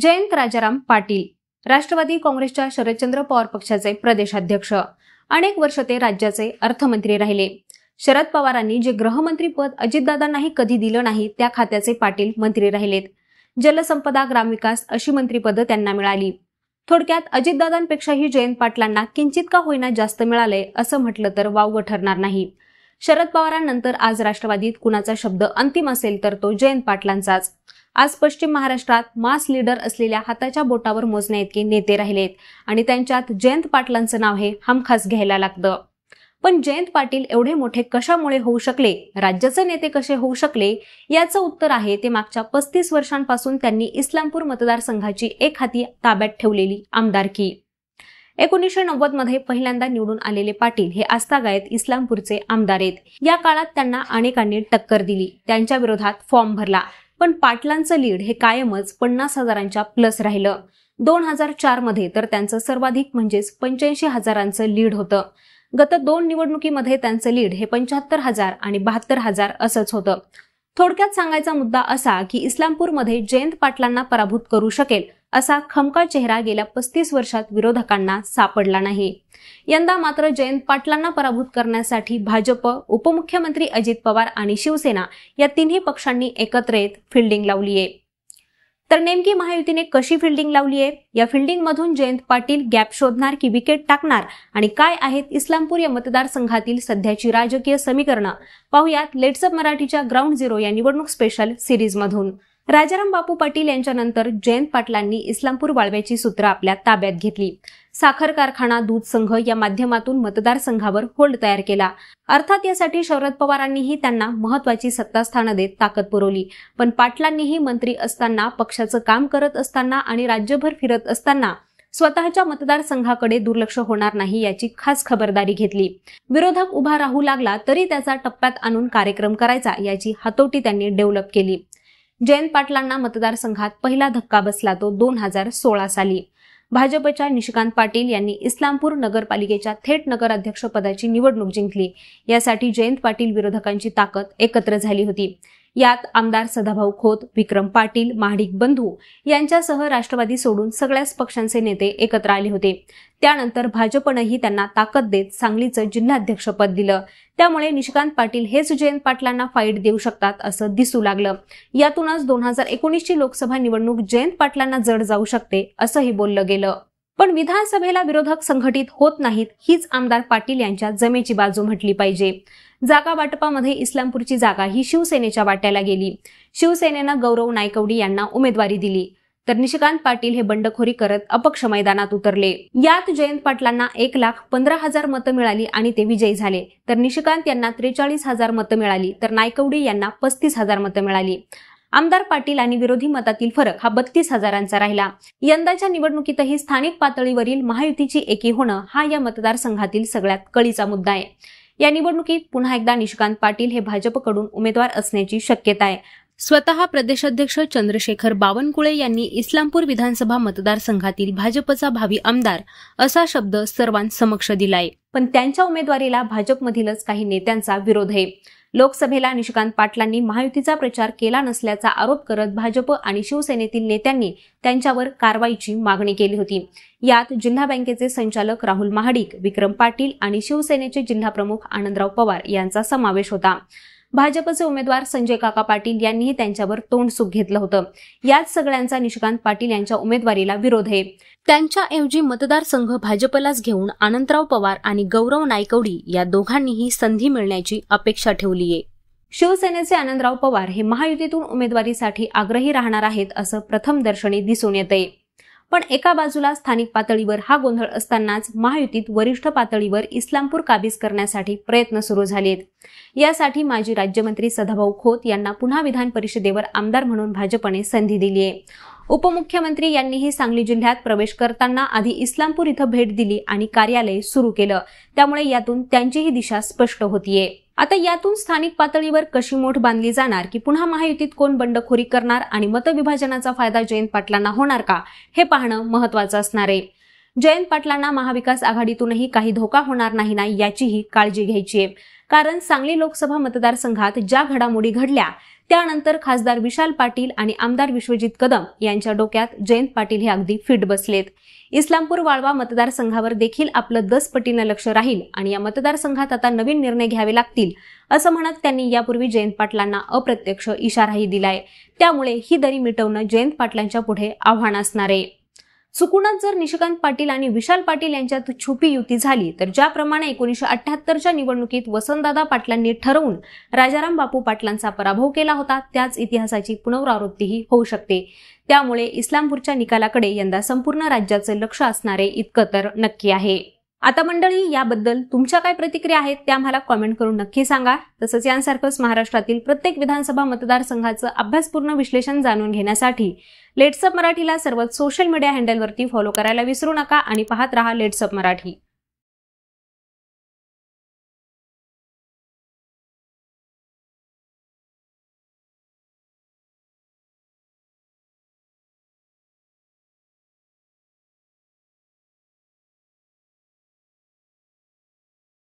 जयंत राजाराम पाटील राष्ट्रवादी काँग्रेसच्या शरदचंद्र पवार पक्षाचे प्रदेशाध्यक्ष अनेक वर्ष ते राज्याचे अर्थमंत्री राहिले शरद पवारांनी जे गृहमंत्री पद अजितदादांनाही कधी दिलं नाही त्या खात्याचे पाटील मंत्री राहिलेत जलसंपदा ग्रामविकास अशी मंत्रीपदं त्यांना मिळाली थोडक्यात अजितदादांपेक्षाही जयंत पाटलांना किंचित का होईना जास्त मिळालंय असं म्हटलं तर वावगं ठरणार नाही शरद पवारांनंतर आज राष्ट्रवादीत कुणाचा शब्द अंतिम असेल तर तो जयंत पाटलांचाच आज पश्चिम महाराष्ट्रात मास लीडर असलेल्या हाताच्या बोटावर मोजण्या इतके नेते राहिलेत आणि त्यांच्यात जयंत पाटलांचं नाव हे हमखास घ्यायला लागतं पण जयंत पाटील एवढे मोठे कशामुळे होऊ शकले राज्याचे नेते कसे होऊ शकले याचं उत्तर आहे ते मागच्या पस्तीस वर्षांपासून त्यांनी इस्लामपूर मतदारसंघाची एक हाती ताब्यात ठेवलेली आमदारकी एकोणीसशे नव्वद मध्ये पहिल्यांदा निवडून आलेले पाटील हे आस्थागायत इस्लामपूरचे आमदार आहेत या काळात त्यांना अनेकांनी टक्कर दिली त्यांच्या विरोधात फॉर्म भरला पण पाटलांचं लीड हे कायमच पन्नास हजारांच्या प्लस राहिलं दोन हजार चार मध्ये तर त्यांचं सर्वाधिक म्हणजेच पंच्याऐंशी हजारांचं लीड होतं गत दोन निवडणुकीमध्ये त्यांचं लीड हे पंच्याहत्तर हजार आणि बहात्तर हजार असंच होतं थोडक्यात सांगायचा मुद्दा असा की इस्लामपूरमध्ये जयंत पाटलांना पराभूत करू शकेल असा खमका चेहरा गेल्या पस्तीस वर्षात विरोधकांना सापडला नाही यंदा मात्र जयंत पाटलांना पराभूत करण्यासाठी भाजप उपमुख्यमंत्री अजित पवार आणि शिवसेना या तिन्ही पक्षांनी एकत्र येत फिल्डिंग लावली आहे तर नेमकी महायुतीने कशी फिल्डिंग लावली आहे या मधून जयंत पाटील गॅप शोधणार की विकेट टाकणार आणि काय आहेत इस्लामपूर या मतदारसंघातील सध्याची राजकीय समीकरणं पाहुयात लेट्सअप मराठीच्या ग्राउंड झिरो या निवडणूक स्पेशल मधून राजाराम बापू पाटील यांच्यानंतर जयंत पाटलांनी इस्लामपूर वाळव्याची सूत्र आपल्या ताब्यात घेतली साखर कारखाना दूध संघ या माध्यमातून मतदारसंघावर होल्ड तयार केला अर्थात यासाठी शरद पवारांनीही त्यांना महत्वाची सत्तास्थानं देत ताकद पुरवली पण पाटलांनीही मंत्री असताना पक्षाचं काम करत असताना आणि राज्यभर फिरत असताना स्वतःच्या मतदारसंघाकडे दुर्लक्ष होणार नाही याची खास खबरदारी घेतली विरोधक उभा राहू लागला तरी त्याचा टप्प्यात आणून कार्यक्रम करायचा याची हातोटी त्यांनी डेव्हलप केली जयंत पाटलांना मतदारसंघात पहिला धक्का बसला तो दोन हजार सोळा साली भाजपच्या निशिकांत पाटील यांनी इस्लामपूर नगरपालिकेच्या थेट नगराध्यक्ष पदाची निवडणूक जिंकली यासाठी जयंत पाटील विरोधकांची ताकद एकत्र झाली होती यात आमदार सदाभाऊ खोत विक्रम पाटील महाडिक बंधू यांच्यासह राष्ट्रवादी सोडून सगळ्याच पक्षांचे नेते एकत्र आले होते त्यानंतर भाजपनंही त्यांना ताकद देत सांगलीचं जिल्हाध्यक्षपद दिलं त्यामुळे निशिकांत पाटील हेच जयंत पाटलांना फाईट देऊ शकतात असं दिसू लागलं यातूनच दोन हजार एकोणीसची लोकसभा निवडणूक जयंत पाटलांना जड जाऊ शकते असंही बोललं गेलं पण विधानसभेला विरोधक संघटित होत नाहीत हीच आमदार पाटील यांच्या जमेची बाजू म्हटली पाहिजे जागा वाटपामध्ये इस्लामपूरची जागा ही शिवसेनेच्या वाट्याला गेली शिवसेनेनं गौरव नायकवडी यांना उमेदवारी दिली तर निशिकांत पाटील हे बंडखोरी करत अपक्ष मैदानात उतरले यात जयंत पाटलांना एक लाख पंधरा हजार मतं मिळाली आणि ते विजयी झाले तर निशिकांत यांना त्रेचाळीस हजार मतं मिळाली तर नायकवडी यांना पस्तीस हजार मतं मिळाली आमदार पाटील आणि विरोधी मतातील फरक हा बत्तीस हजारांचा राहिला यंदाच्या निवडणुकीतही स्थानिक पातळीवरील महायुतीची एकी होणं हा या मतदारसंघातील सगळ्यात कळीचा मुद्दा आहे या निवडणुकीत पुन्हा एकदा निशिकांत पाटील हे भाजपकडून उमेदवार असण्याची शक्यता आहे स्वत प्रदेशाध्यक्ष चंद्रशेखर बावनकुळे यांनी इस्लामपूर विधानसभा मतदारसंघातील भाजपचा भावी आमदार असा शब्द सर्वांसमक्ष दिलाय पण त्यांच्या उमेदवारीला भाजपमधीलच काही नेत्यांचा विरोध आहे लोकसभेला निशिकांत पाटलांनी महायुतीचा प्रचार केला नसल्याचा आरोप करत भाजप आणि शिवसेनेतील नेत्यांनी त्यांच्यावर कारवाईची मागणी केली होती यात जिल्हा बँकेचे संचालक राहुल महाडिक विक्रम पाटील आणि शिवसेनेचे जिल्हाप्रमुख आनंदराव पवार यांचा समावेश होता भाजपचे उमेदवार संजय काका पाटील यांनीही त्यांच्यावर तोंडसुख घेतलं होतं याच सगळ्यांचा निशिकांत पाटील यांच्या उमेदवारीला विरोध आहे त्यांच्याऐवजी मतदारसंघ भाजपलाच घेऊन आनंदराव पवार आणि गौरव नायकवडी या दोघांनीही संधी मिळण्याची अपेक्षा ठेवलीये शिवसेनेचे आनंदराव पवार हे महायुतीतून उमेदवारीसाठी आग्रही राहणार आहेत असं प्रथमदर्शनी दिसून येते पण एका बाजूला स्थानिक पातळीवर हा गोंधळ असतानाच महायुतीत वरिष्ठ पातळीवर इस्लामपूर काबीज करण्यासाठी प्रयत्न सुरू झालेत यासाठी माजी राज्यमंत्री सदाभाऊ खोत यांना पुन्हा विधान परिषदेवर आमदार म्हणून भाजपने संधी दिली आहे उपमुख्यमंत्री यांनीही सांगली जिल्ह्यात प्रवेश करताना आधी इस्लामपूर इथं भेट दिली आणि कार्यालय सुरू केलं त्यामुळे यातून त्यांचीही दिशा स्पष्ट होतीये आता यातून स्थानिक पातळीवर कशी मोठ बांधली जाणार की पुन्हा महायुतीत कोण बंडखोरी करणार आणि मतविभाजनाचा फायदा जयंत पाटलांना होणार का हे पाहणं महत्वाचं असणार आहे जयंत पाटलांना महाविकास आघाडीतूनही काही धोका होणार नाही ना याचीही काळजी घ्यायची आहे कारण सांगली लोकसभा मतदारसंघात ज्या घडामोडी घडल्या त्यानंतर खासदार विशाल पाटील आणि आमदार विश्वजित कदम यांच्या डोक्यात जयंत पाटील हे अगदी फिट बसलेत इस्लामपूर वाळवा मतदारसंघावर देखील आपलं दस पटीनं लक्ष राहील आणि या मतदारसंघात आता नवीन निर्णय घ्यावे लागतील असं म्हणत त्यांनी यापूर्वी जयंत पाटलांना अप्रत्यक्ष इशाराही दिलाय त्यामुळे ही दरी मिटवणं जयंत पाटलांच्या पुढे आव्हान असणार आहे चुकूनच जर निशिकांत पाटील आणि विशाल पाटील यांच्यात छुपी युती झाली तर ज्याप्रमाणे एकोणीसशे अठ्याहत्तरच्या निवडणुकीत वसंतदादा पाटलांनी ठरवून राजाराम बापू पाटलांचा पराभव केला होता त्याच इतिहासाची पुनरावृत्तीही होऊ शकते त्यामुळे इस्लामपूरच्या निकालाकडे यंदा संपूर्ण राज्याचं लक्ष असणारे इतकं तर नक्की आहे आता मंडळी याबद्दल तुमच्या काय प्रतिक्रिया आहेत त्या आम्हाला कॉमेंट करून नक्की सांगा तसंच यांसारखंच महाराष्ट्रातील प्रत्येक विधानसभा मतदारसंघाचं अभ्यासपूर्ण विश्लेषण जाणून घेण्यासाठी लेट्सअप मराठीला सर्वच सोशल मीडिया हँडलवरती फॉलो करायला विसरू नका आणि पाहत रहा लेट्सअप मराठी